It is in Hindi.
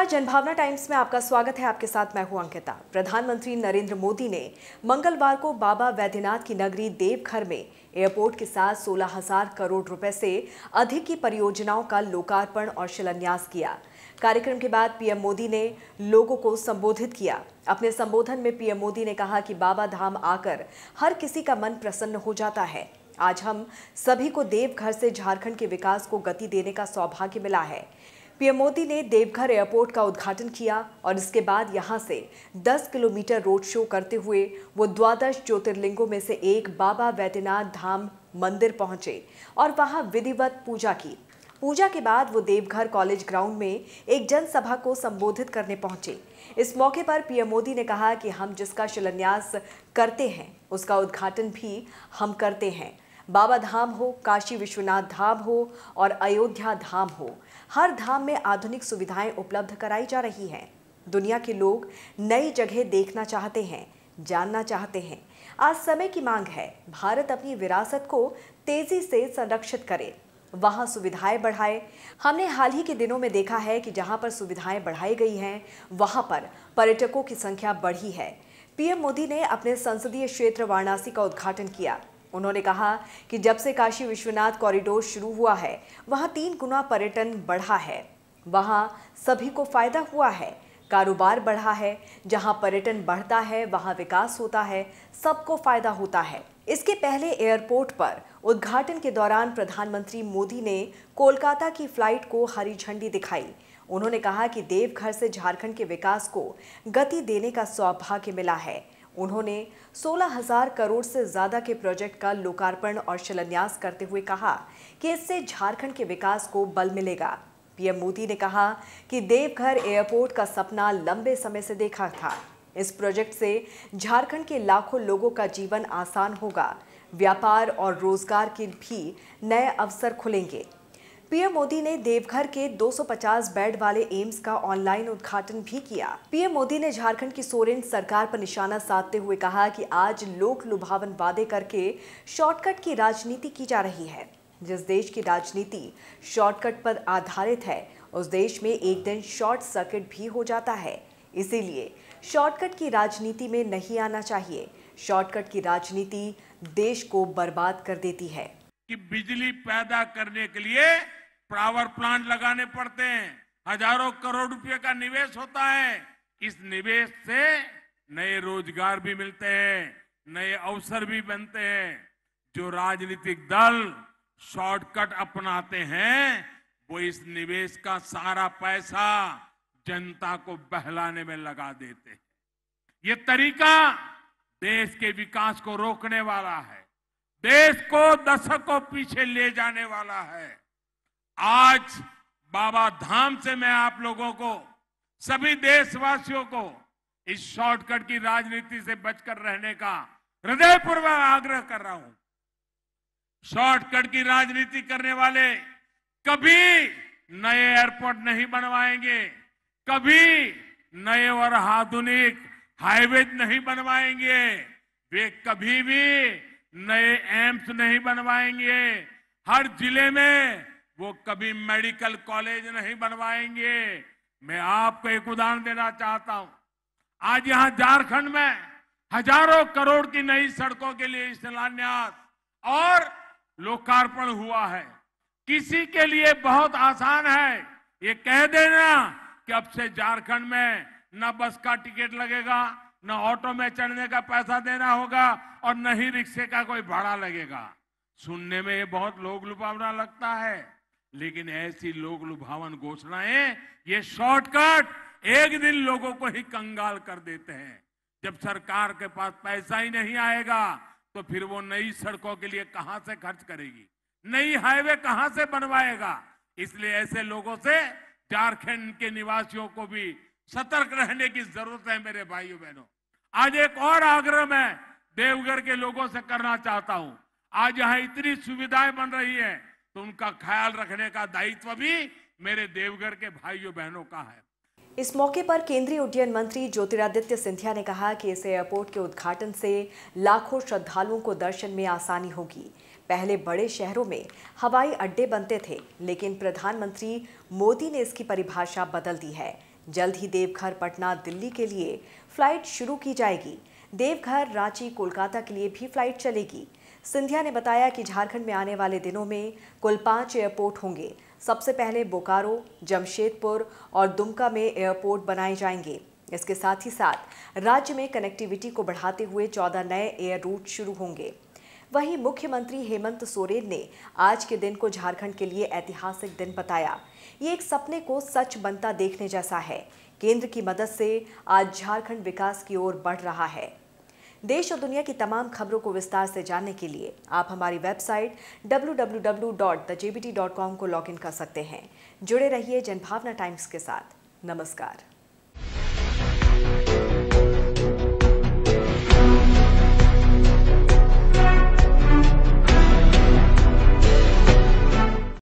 नमस्कार जनभावना टाइम्स में आपका स्वागत है आपके साथ मैं हूं अंकिता प्रधानमंत्री नरेंद्र मोदी ने मंगलवार को बाबा वैद्यनाथ की नगरी देवघर में एयरपोर्ट के साथ सोलह हजार करोड़ रुपए से अधिक की परियोजनाओं का लोकार्पण और शिलान्यास किया कार्यक्रम के बाद पीएम मोदी ने लोगों को संबोधित किया अपने संबोधन में पीएम मोदी ने कहा कि बाबा धाम आकर हर किसी का मन प्रसन्न हो जाता है आज हम सभी को देवघर से झारखंड के विकास को गति देने का सौभाग्य मिला है पीएम मोदी ने देवघर एयरपोर्ट का उद्घाटन किया और इसके बाद यहां से 10 किलोमीटर रोड शो करते हुए वो द्वादश ज्योतिर्लिंगों में से एक बाबा वैद्यनाथ धाम मंदिर पहुंचे और वहां विधिवत पूजा की पूजा के बाद वो देवघर कॉलेज ग्राउंड में एक जनसभा को संबोधित करने पहुंचे इस मौके पर पीएम मोदी ने कहा कि हम जिसका शिलान्यास करते हैं उसका उद्घाटन भी हम करते हैं बाबा धाम हो काशी विश्वनाथ धाम हो और अयोध्या धाम हो हर धाम में आधुनिक सुविधाएं उपलब्ध कराई जा रही हैं दुनिया के लोग नई जगह देखना चाहते हैं जानना चाहते हैं आज समय की मांग है भारत अपनी विरासत को तेजी से संरक्षित करे वहाँ सुविधाएं बढ़ाए हमने हाल ही के दिनों में देखा है कि जहाँ पर सुविधाएं बढ़ाई गई हैं वहाँ पर पर्यटकों की संख्या बढ़ी है पीएम मोदी ने अपने संसदीय क्षेत्र वाराणसी का उद्घाटन किया उन्होंने कहा कि जब से काशी विश्वनाथ कॉरिडोर शुरू हुआ है वहां तीन गुना पर्यटन बढ़ा है वहां सभी को फायदा हुआ है कारोबार बढ़ा है जहां पर्यटन बढ़ता है वहां विकास होता है सबको फायदा होता है इसके पहले एयरपोर्ट पर उद्घाटन के दौरान प्रधानमंत्री मोदी ने कोलकाता की फ्लाइट को हरी झंडी दिखाई उन्होंने कहा कि देवघर से झारखंड के विकास को गति देने का सौभाग्य मिला है उन्होंने 16,000 करोड़ से ज़्यादा के प्रोजेक्ट का लोकार्पण और शिलान्यास करते हुए कहा कि इससे झारखंड के विकास को बल मिलेगा पीएम मोदी ने कहा कि देवघर एयरपोर्ट का सपना लंबे समय से देखा था इस प्रोजेक्ट से झारखंड के लाखों लोगों का जीवन आसान होगा व्यापार और रोजगार के भी नए अवसर खुलेंगे पीएम मोदी ने देवघर के 250 बेड वाले एम्स का ऑनलाइन उद्घाटन भी किया पीएम मोदी ने झारखंड की सोरेन सरकार पर निशाना साधते हुए कहा कि आज लोक लुभावन वादे करके शॉर्टकट की राजनीति की जा रही है जिस देश की राजनीति शॉर्टकट पर आधारित है उस देश में एक दिन शॉर्ट सर्किट भी हो जाता है इसीलिए शॉर्टकट की राजनीति में नहीं आना चाहिए शॉर्टकट की राजनीति देश को बर्बाद कर देती है कि बिजली पैदा करने के लिए पावर प्लांट लगाने पड़ते हैं हजारों करोड़ रुपए का निवेश होता है इस निवेश से नए रोजगार भी मिलते हैं नए अवसर भी बनते हैं जो राजनीतिक दल शॉर्टकट अपनाते हैं वो इस निवेश का सारा पैसा जनता को बहलाने में लगा देते हैं ये तरीका देश के विकास को रोकने वाला है देश को दशकों पीछे ले जाने वाला है आज बाबा धाम से मैं आप लोगों को सभी देशवासियों को इस शॉर्टकट की राजनीति से बचकर रहने का हृदयपूर्वक आग्रह कर रहा हूं शॉर्टकट की राजनीति करने वाले कभी नए एयरपोर्ट नहीं बनवाएंगे कभी नए और आधुनिक हाईवे नहीं बनवाएंगे वे कभी भी नए एम्स नहीं बनवाएंगे हर जिले में वो कभी मेडिकल कॉलेज नहीं बनवाएंगे मैं आपको एक उदाहरण देना चाहता हूं आज यहां झारखंड में हजारों करोड़ की नई सड़कों के लिए शिलान्यास और लोकार्पण हुआ है किसी के लिए बहुत आसान है ये कह देना कि अब से झारखंड में न बस का टिकट लगेगा न ऑटो में चढ़ने का पैसा देना होगा और न ही रिक्शे का कोई भाड़ा लगेगा सुनने में ये बहुत लोग लुभावना लगता है लेकिन ऐसी लोक लुभावन घोषणाएं ये शॉर्टकट एक दिन लोगों को ही कंगाल कर देते हैं जब सरकार के पास पैसा ही नहीं आएगा तो फिर वो नई सड़कों के लिए कहां से खर्च करेगी नई हाईवे कहां से बनवाएगा इसलिए ऐसे लोगों से झारखंड के निवासियों को भी सतर्क रहने की जरूरत है मेरे भाइयों बहनों आज एक और आग्रह मैं देवघर के लोगों से करना चाहता हूं आज यहां इतनी सुविधाएं बन रही है उनका ख्याल रखने का दायित्व भी मेरे देवघर के भाइयों बहनों का है इस मौके पर केंद्रीय उड्डयन मंत्री ज्योतिरादित्य सिंधिया ने कहा कि इस एयरपोर्ट के उद्घाटन से लाखों श्रद्धालुओं को दर्शन में आसानी होगी पहले बड़े शहरों में हवाई अड्डे बनते थे लेकिन प्रधानमंत्री मोदी ने इसकी परिभाषा बदल दी है जल्द ही देवघर पटना दिल्ली के लिए फ्लाइट शुरू की जाएगी देवघर रांची कोलकाता के लिए भी फ्लाइट चलेगी सिंधिया ने बताया कि झारखंड में आने वाले दिनों में कुल पांच एयरपोर्ट होंगे सबसे पहले बोकारो जमशेदपुर और दुमका में एयरपोर्ट बनाए जाएंगे इसके साथ ही साथ राज्य में कनेक्टिविटी को बढ़ाते हुए चौदह नए एयर रूट शुरू होंगे वहीं मुख्यमंत्री हेमंत सोरेन ने आज के दिन को झारखंड के लिए ऐतिहासिक दिन बताया ये एक सपने को सच बनता देखने जैसा है केंद्र की मदद से आज झारखंड विकास की ओर बढ़ रहा है देश और दुनिया की तमाम खबरों को विस्तार से जानने के लिए आप हमारी वेबसाइट डब्ल्यू को लॉगिन कर सकते हैं जुड़े रहिए जनभावना टाइम्स के साथ नमस्कार